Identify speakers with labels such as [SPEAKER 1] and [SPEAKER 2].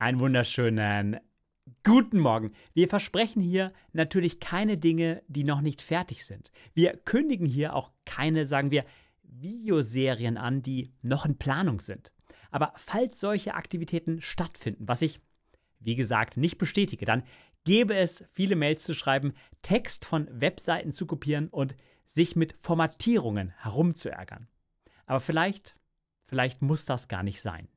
[SPEAKER 1] Einen wunderschönen guten Morgen. Wir versprechen hier natürlich keine Dinge, die noch nicht fertig sind. Wir kündigen hier auch keine, sagen wir, Videoserien an, die noch in Planung sind. Aber falls solche Aktivitäten stattfinden, was ich, wie gesagt, nicht bestätige, dann gäbe es viele Mails zu schreiben, Text von Webseiten zu kopieren und sich mit Formatierungen herumzuärgern. Aber vielleicht, vielleicht muss das gar nicht sein.